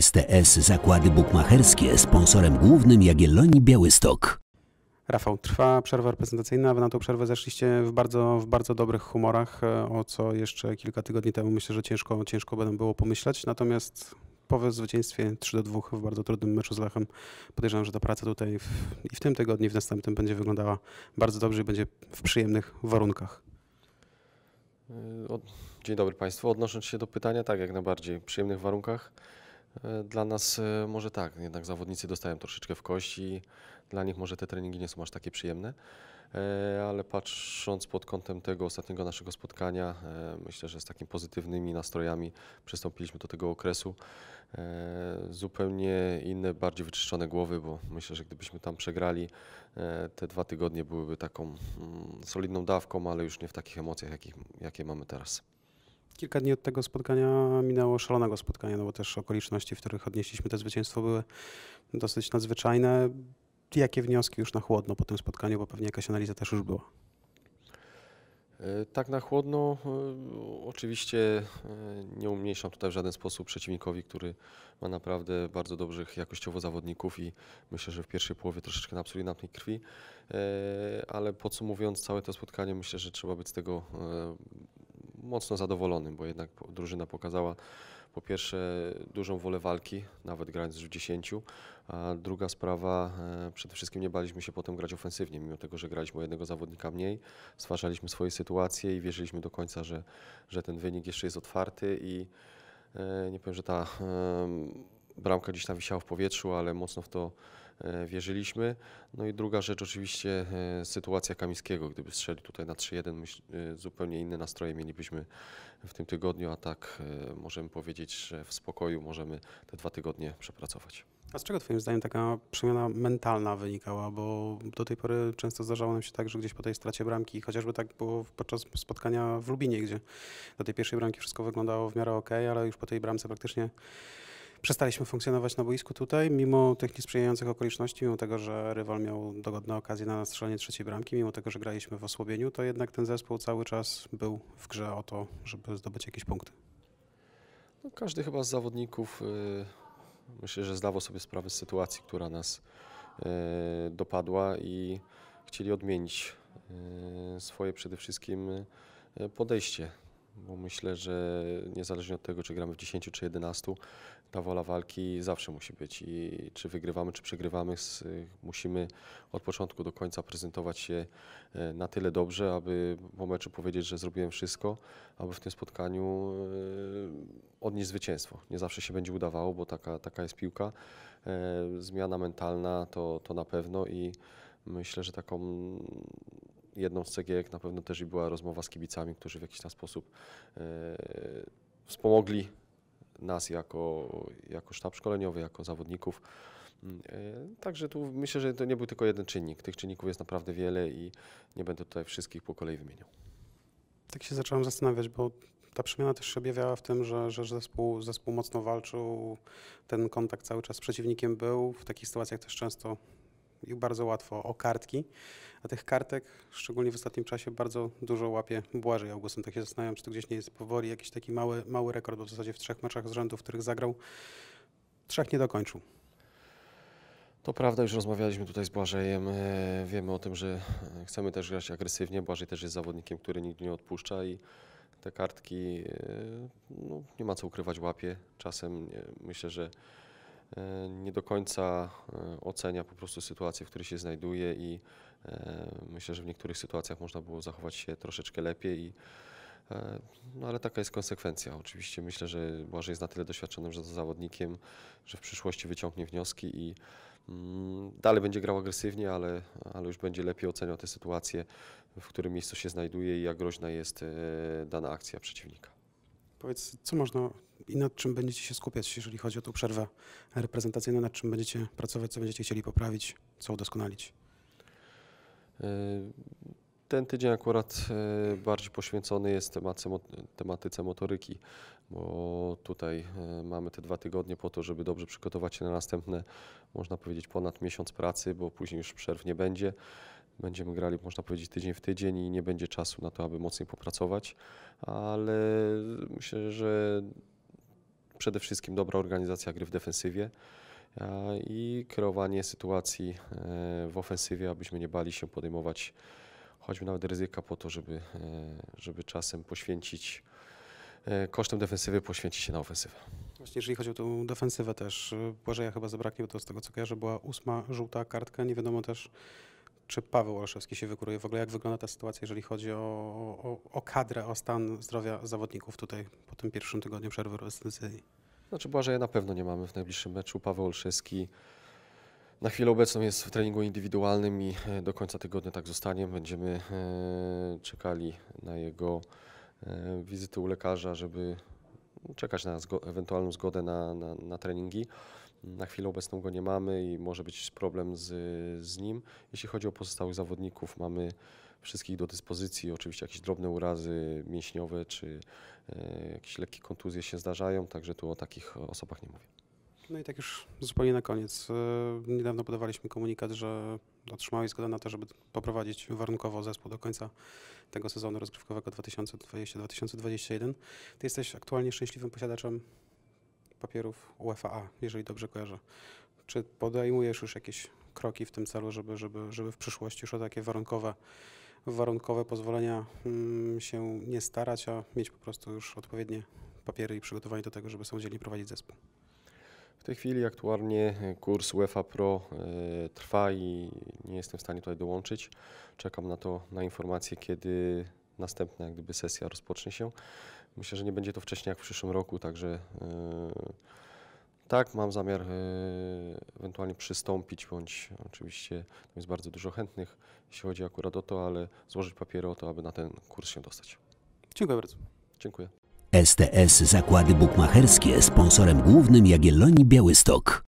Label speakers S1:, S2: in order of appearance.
S1: STS Zakłady Bukmacherskie sponsorem głównym Jagiellonii Białystok. Rafał, trwa przerwa reprezentacyjna. Wy na tą przerwę zeszliście w bardzo, w bardzo dobrych humorach, e, o co jeszcze kilka tygodni temu myślę, że ciężko, ciężko będą było pomyśleć. Natomiast po zwycięstwie 3 2 w bardzo trudnym meczu z Lechem podejrzewam, że ta praca tutaj w, i w tym tygodniu, i w następnym będzie wyglądała bardzo dobrze i będzie w przyjemnych warunkach.
S2: E, dzień dobry Państwu. Odnosząc się do pytania, tak jak najbardziej, w przyjemnych warunkach. E, dla nas e, może tak, jednak zawodnicy dostają troszeczkę w kości, dla nich może te treningi nie są aż takie przyjemne, e, ale patrząc pod kątem tego ostatniego naszego spotkania, myślę, że z takimi pozytywnymi nastrojami przystąpiliśmy do tego okresu. Zupełnie inne, bardziej wyczyszczone głowy, bo myślę, że gdybyśmy tam przegrali, te dwa tygodnie byłyby taką mm, solidną dawką, ale już nie w takich emocjach, jakie mamy teraz
S1: kilka dni od tego spotkania minęło szalonego spotkania, no bo też okoliczności, w których odnieśliśmy to zwycięstwo były dosyć nadzwyczajne. Jakie wnioski już na chłodno po tym spotkaniu, bo pewnie jakaś analiza też już była?
S2: E, tak na chłodno, e, oczywiście e, nie umniejszam tutaj w żaden sposób przeciwnikowi, który ma naprawdę bardzo dobrych jakościowo zawodników i myślę, że w pierwszej połowie troszeczkę napsuli nam tej krwi, ale podsumowując całe to spotkanie, myślę, że trzeba być z tego mocno zadowolonym, bo jednak drużyna pokazała po pierwsze dużą wolę walki, nawet grając w 10, a druga sprawa, e, przede wszystkim nie baliśmy się potem grać ofensywnie, mimo tego, że graliśmy jednego zawodnika mniej, stwarzaliśmy swoje sytuacje i wierzyliśmy do końca, że, że ten wynik jeszcze jest otwarty i e, nie powiem, że ta bramka gdzieś tam wisiała w powietrzu, ale mocno w to E, wierzyliśmy. No i druga rzecz oczywiście e, sytuacja Kamińskiego. Gdyby strzelił tutaj na 3-1, e, zupełnie inne nastroje mielibyśmy w tym tygodniu, a tak możemy powiedzieć, że w spokoju możemy te dwa tygodnie przepracować.
S1: A z czego Twoim zdaniem taka przemiana mentalna wynikała? Bo do tej pory często zdarzało nam się tak, że gdzieś po tej stracie bramki, chociażby tak było podczas spotkania w Lubinie, gdzie do tej pierwszej bramki wszystko wyglądało w miarę ok, ale już po tej bramce praktycznie przestaliśmy funkcjonować na boisku tutaj, mimo tych niesprzyjających okoliczności, mimo tego, że rywal miał dogodne okazje na strzelenie trzeciej bramki, mimo tego, że graliśmy w osłabieniu, to jednak ten zespół cały czas był w grze o to, żeby zdobyć jakieś punkty. No, każdy chyba z zawodników
S2: yy, myślę, że zdawał sobie sprawę z sytuacji, która nas yy, dopadła i chcieli odmienić y, swoje przede wszystkim y, podejście bo myślę, że niezależnie od tego, czy gramy w 10 czy 11, ta wola walki zawsze musi być i czy wygrywamy, czy przegrywamy, musimy od początku do końca prezentować się e, na tyle dobrze, aby po meczu powiedzieć, że zrobiłem wszystko, aby w tym spotkaniu e, odnieść zwycięstwo. Nie zawsze się będzie udawało, bo taka, taka jest piłka. E, zmiana mentalna to, to na pewno i myślę, że taką jedną z cegiełek na pewno też i była rozmowa z kibicami, którzy w jakiś tam sposób e, wspomogli nas jako, jako sztab szkoleniowy, jako zawodników. Mm, e, także tu myślę, że to nie był tylko jeden czynnik. Tych czynników jest naprawdę wiele i nie będę tutaj wszystkich po kolei wymieniał.
S1: Tak się zacząłem zastanawiać, bo ta przemiana też się objawiała w tym, że, że zespół, zespół mocno walczył, ten kontakt cały czas z przeciwnikiem był, w takich sytuacjach też często i bardzo łatwo o kartki. A tych kartek, szczególnie w ostatnim czasie, bardzo dużo łapie Błażej Augustyn. Tak się zastanawiam, czy to gdzieś nie jest powoli jakiś taki mały, mały rekord, bo w zasadzie w trzech meczach z rzędu, w których zagrał,
S2: trzech nie dokończył. To prawda, już rozmawialiśmy tutaj z Błażejem. E, wiemy o tym, że chcemy też grać agresywnie. Błażej też jest zawodnikiem, który nigdy nie odpuszcza i te kartki, e, no, nie ma co ukrywać, łapie. Czasem myślę, że E, nie do końca e, ocenia po prostu sytuację, w której się znajduje i e, myślę, że w niektórych sytuacjach można było zachować się troszeczkę lepiej i no ale taka jest konsekwencja. Oczywiście myślę, że Błażej jest na tyle doświadczonym że to zawodnikiem, że w przyszłości wyciągnie wnioski i mm, dalej będzie grał agresywnie, ale, ale już będzie lepiej oceniał tę sytuację, w którym miejscu się znajduje i jak groźna jest dana akcja przeciwnika.
S1: Powiedz, co można i nad czym będziecie się skupiać, jeżeli chodzi o tę przerwę reprezentacyjną, nad czym będziecie pracować, co będziecie chcieli poprawić, co udoskonalić?
S2: E, ten tydzień akurat e, bardziej poświęcony jest tematyce motoryki, bo tutaj e, mamy te dwa tygodnie po to, żeby dobrze przygotować się na następne, można powiedzieć, ponad miesiąc pracy, bo później już przerw nie będzie będziemy grali, można powiedzieć, tydzień w tydzień i nie będzie czasu na to, aby mocniej popracować, ale myślę, że przede wszystkim dobra organizacja gry w defensywie e, i kreowanie sytuacji e, w ofensywie, abyśmy nie bali się podejmować choćby nawet ryzyka po to, żeby, e, żeby czasem poświęcić kosztem defensywy poświęcić się na ofensywę.
S1: Właśnie jeżeli chodzi o tą defensywę też, Błażeja chyba zabraknie, bo to z tego co kojarzę była ósma żółta kartka, nie wiadomo też czy Paweł Olszewski się wykuruje? W ogóle jak wygląda ta sytuacja, jeżeli chodzi o, o, o kadrę, o stan zdrowia zawodników tutaj po tym pierwszym tygodniu przerwy reprezentacyjnej?
S2: Znaczy Błażeja na pewno nie mamy w najbliższym meczu. Paweł Olszewski na chwilę obecną jest w treningu indywidualnym i e, do końca tygodnia tak zostanie. Będziemy e, czekali na jego e, wizytę u lekarza, żeby czekać na ewentualną zgodę na, na, na treningi. Na chwilę obecną go nie mamy i może być problem z, z nim. Jeśli chodzi o pozostałych zawodników, mamy wszystkich do dyspozycji. Oczywiście jakieś drobne urazy mięśniowe czy e, jakieś lekkie kontuzje się zdarzają, także tu o takich osobach nie mówię.
S1: No i tak już zupełnie na koniec. E, niedawno podawaliśmy komunikat, że otrzymałeś zgodę na to, żeby poprowadzić warunkowo zespół do końca tego sezonu rozgrywkowego 2020-2021. Ty jesteś aktualnie szczęśliwym posiadaczem papierów UEFA, jeżeli dobrze kojarzę. Czy podejmujesz już jakieś kroki w tym celu, żeby, żeby, żeby w przyszłości już o takie warunkowe, warunkowe pozwolenia mm, się nie starać, a mieć po prostu już odpowiednie papiery i przygotowanie do tego, żeby samodzielnie prowadzić zespół?
S2: W tej chwili aktualnie kurs UEFA Pro y, trwa i nie jestem w stanie tutaj dołączyć. Czekam na to, na informację, kiedy następna jak gdyby, sesja rozpocznie się. Myślę, że nie będzie to wcześniej jak w przyszłym roku, także yy, tak, mam zamiar yy, ewentualnie przystąpić, bądź oczywiście tam jest bardzo dużo chętnych, jeśli chodzi akurat o to, ale złożyć papiery o to, aby na ten kurs się dostać. Dziękuję bardzo. Dziękuję.
S1: STS Zakłady Bukmacherskie sponsorem głównym Jagiellonii
S2: Białystok.